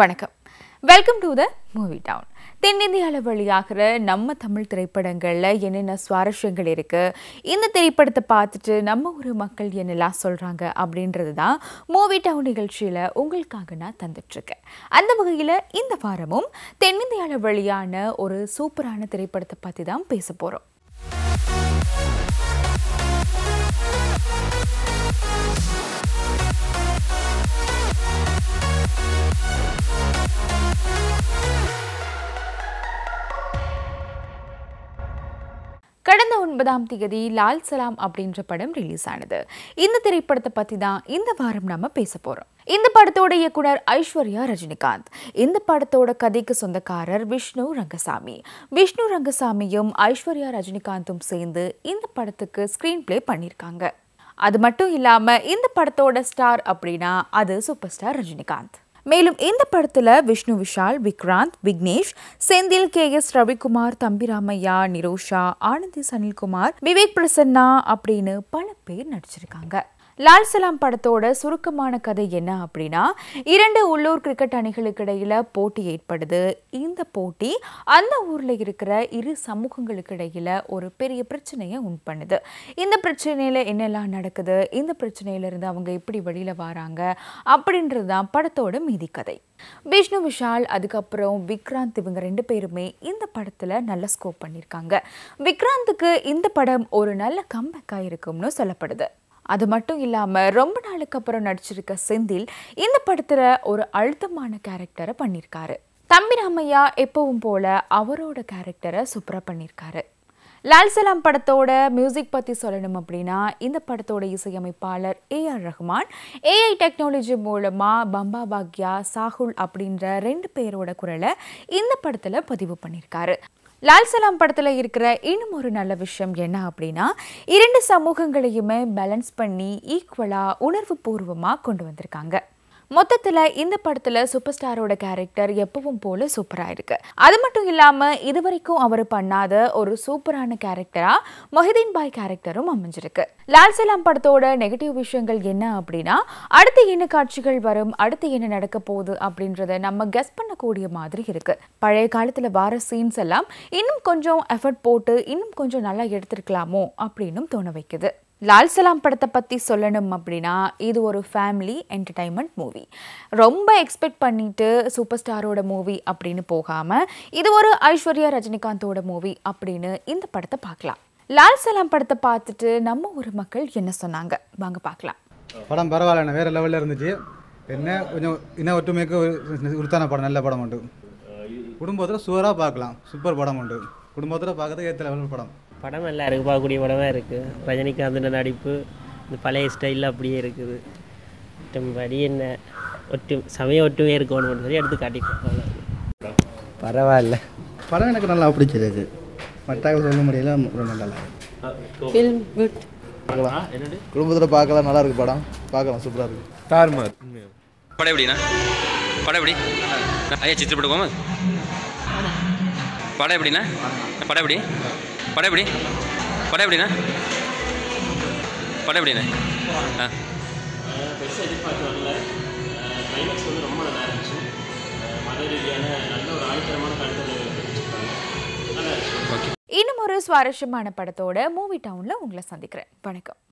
வணக்கம் welcome to the movie town தென்னிந்தியாவில் வழியாகிற நம்ம தமிழ் திரைப்படங்களில் என்னென்ன சுவாரஸ்யங்கள் இருக்குது இந்த திரைப்படத்தை பார்த்துட்டு நம்ம ஊர் மக்கள் என்னெல்லாம் சொல்கிறாங்க அப்படின்றது தான் மூவி டவுன் நிகழ்ச்சியில் உங்களுக்காக நான் தந்துட்டுருக்கேன் அந்த வகையில் இந்த வாரமும் தென்னிந்தியாவில் வழியான ஒரு சூப்பரான திரைப்படத்தை பற்றி தான் பேச போகிறோம் கடந்த ஒன்பதாம் தேதி லால் சலாம் அப்படின்ற படம் ரிலீஸ் ஆனது இந்த திரைப்படத்தை பற்றி தான் இந்த வாரம் நம்ம பேச போகிறோம் இந்த படத்தோட இயக்குனர் ஐஸ்வர்யா ரஜினிகாந்த் இந்த படத்தோட கதைக்கு சொந்தக்காரர் விஷ்ணு ரங்கசாமி விஷ்ணு ரங்கசாமியும் ஐஸ்வர்யா ரஜினிகாந்தும் சேர்ந்து இந்த படத்துக்கு ஸ்க்ரீன் பிளே பண்ணியிருக்காங்க அது மட்டும் இல்லாமல் இந்த படத்தோட ஸ்டார் அப்படின்னா அது சூப்பர் ஸ்டார் ரஜினிகாந்த் மேலும் இந்த படத்தில் விஷ்ணு விஷால் விக்ராந்த் விக்னேஷ் செந்தில் கே எஸ் ரவிக்குமார் தம்பிராமையா நிரோஷா ஆனந்தி சனில்குமார் விவேக் பிரசன்னா அப்படின்னு பல பேர் நடிச்சிருக்காங்க லால் சலாம் படத்தோட சுருக்கமான கதை என்ன அப்படின்னா இரண்டு உள்ளூர் கிரிக்கெட் அணிகளுக்கு இடையில போட்டி ஏற்படுது இந்த போட்டி அந்த ஊரில் இருக்கிற இரு சமூகங்களுக்கு இடையில் ஒரு பெரிய பிரச்சனையை உண் பண்ணுது இந்த பிரச்சனையில் என்னெல்லாம் நடக்குது இந்த இருந்து அவங்க எப்படி வெளியில் வராங்க அப்படின்றது தான் படத்தோட மீதி கதை விஷ்ணு விஷால் அதுக்கப்புறம் விக்ராந்த் இவங்க ரெண்டு பேருமே இந்த படத்தில் நல்ல ஸ்கோப் பண்ணியிருக்காங்க விக்ராந்துக்கு இந்த படம் ஒரு நல்ல கம்பேக்காக இருக்கும்னு சொல்லப்படுது அது மட்டும் இல்லாமல் ரொம்ப நாளுக்கு அப்புறம் நடிச்சிருக்க செந்தில் இந்த படத்தில் ஒரு அழுத்தமான கேரக்டரை பண்ணியிருக்காரு தம்பி ராமையா எப்பவும் போல் அவரோட கேரக்டரை சூப்பராக பண்ணியிருக்காரு லால் சலாம் படத்தோட மியூசிக் பற்றி சொல்லணும் அப்படின்னா இந்த படத்தோட இசையமைப்பாளர் A R Rahman AI technology மூலமாக பம்பா பாக்யா சாகுல் அப்படின்ற ரெண்டு பேரோட குரலை இந்த படத்தில் பதிவு பண்ணியிருக்காரு லால் சலாம் படத்தில் இருக்கிற இன்னும் ஒரு நல்ல விஷயம் என்ன அப்படின்னா இரண்டு சமூகங்களையுமே பேலன்ஸ் பண்ணி ஈக்குவலாக உணர்வு பூர்வமாக கொண்டு வந்திருக்காங்க மொத்தத்தில் இந்த படத்தில் சூப்பர் ஸ்டாரோட கேரக்டர் எப்பவும் போல சூப்பராக இருக்கு அது மட்டும் இல்லாமல் இது வரைக்கும் அவர் பண்ணாத ஒரு சூப்பரான கேரக்டராக மொஹிதீன் பாய் கேரக்டரும் அமைஞ்சிருக்கு லால் சலாம் படத்தோட நெகட்டிவ் விஷயங்கள் என்ன அப்படின்னா அடுத்து என்ன காட்சிகள் வரும் அடுத்து என்ன நடக்க போகுது அப்படின்றத நம்ம கெஸ் பண்ணக்கூடிய மாதிரி இருக்கு பழைய காலத்தில் வார சீன்ஸ் எல்லாம் இன்னும் கொஞ்சம் எஃபர்ட் போட்டு இன்னும் கொஞ்சம் நல்லா எடுத்திருக்கலாமோ அப்படின்னும் தோண வைக்குது லால் சலாம் படத்தை பற்றி சொல்லணும் அப்படின்னா இது ஒரு ஃபேமிலி என்டர்டைன்மெண்ட் மூவி ரொம்ப எக்ஸ்பெக்ட் பண்ணிட்டு சூப்பர் ஸ்டாரோட மூவி அப்படின்னு போகாமல் இது ஒரு ஐஸ்வர்யா ரஜினிகாந்தோட மூவி அப்படின்னு இந்த படத்தை பார்க்கலாம் லால் சலாம் படத்தை பார்த்துட்டு நம்ம ஊர் மக்கள் என்ன சொன்னாங்க வாங்க பார்க்கலாம் படம் பரவாயில்ல வேறு லெவலில் இருந்துச்சு என்ன கொஞ்சம் இன்னும் ஒற்றுமைக்கு உருத்தான படம் நல்ல படம் உண்டு குடும்பத்தில் சுவராக பார்க்கலாம் சூப்பர் படம் உண்டு குடும்பத்தில் பார்க்கறதுக்கு ஏற்ற லெவல் படம் படம் நல்லா இருக்குது பார்க்கக்கூடிய படமாக இருக்குது ரஜினிகாந்தின் நடிப்பு இந்த பழைய ஸ்டைலில் அப்படியே இருக்குது மற்றபடி என்ன ஒட்டு சமயம் ஒட்டுமே இருக்கணும் சொல்லி எடுத்து காட்டி பரவாயில்ல படம் எனக்கு நல்லா பிடிச்சிருக்கு மற்றாக சொல்ல முடியல ரொம்ப நல்லா குடும்பத்தில் பார்க்கலாம் நல்லா இருக்கு படம் பார்க்கலாம் சூப்பராக இருக்கு தார்மார் படம் எப்படிண்ணா படம் எப்படி ஐயா சித்திரப்பட்டு படம் எப்படிண்ணா படம் எப்படி படம் எப்படி படம் எப்படிண்ணா படம் எப்படிண்ணா இன்னும் ஒரு சுவாரஸ்யமான படத்தோட மூவி டவுன்ல உங்களை சந்திக்கிறேன் வணக்கம்